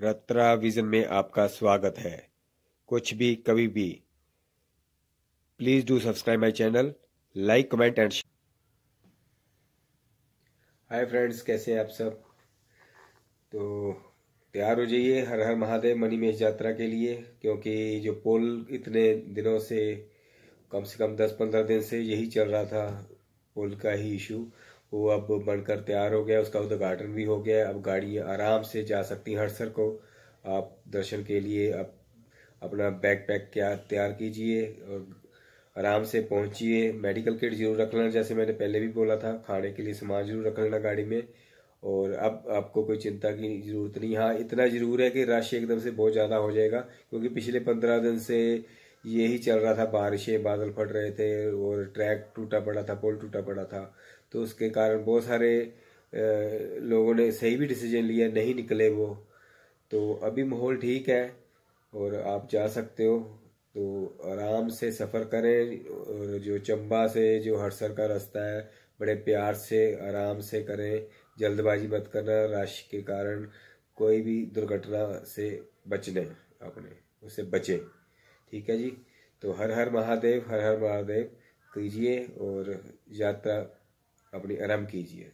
रत्रा vision में आपका स्वागत है कुछ भी कभी भी please do subscribe my channel like comment and hi friends कैसे हैं आप सब तो तैयार हो जाइए हर हर महादेव मणिमेश यात्रा के लिए क्योंकि जो पोल इतने दिनों से कम से कम दस पंद्रह दिन से यही चल रहा था पोल का ही इशू वो अब बनकर तैयार हो गया उसका उद्घाटन भी हो गया अब गाड़ी आराम से जा सकती है हड़सर को आप दर्शन के लिए अब अपना बैग पैक क्या तैयार कीजिए और आराम से पहुंचिए मेडिकल किट जरूर रख लेना जैसे मैंने पहले भी बोला था खाने के लिए सामान जरूर रख लेना गाड़ी में और अब आपको कोई चिंता की ज़रूरत नहीं हाँ इतना ज़रूर है कि रश एकदम से बहुत ज़्यादा हो जाएगा क्योंकि पिछले पंद्रह दिन से ये ही चल रहा था बारिशें बादल फट रहे थे और ट्रैक टूटा पड़ा था पोल टूटा पड़ा था तो उसके कारण बहुत सारे लोगों ने सही भी डिसीजन लिया नहीं निकले वो तो अभी माहौल ठीक है और आप जा सकते हो तो आराम से सफ़र करें और जो चंबा से जो हरसर का रास्ता है बड़े प्यार से आराम से करें जल्दबाजी मत करना रश के कारण कोई भी दुर्घटना से बचने अपने उससे बचें ठीक है जी तो हर हर महादेव हर हर महादेव कीजिए और यात्रा अपनी आरम्भ कीजिए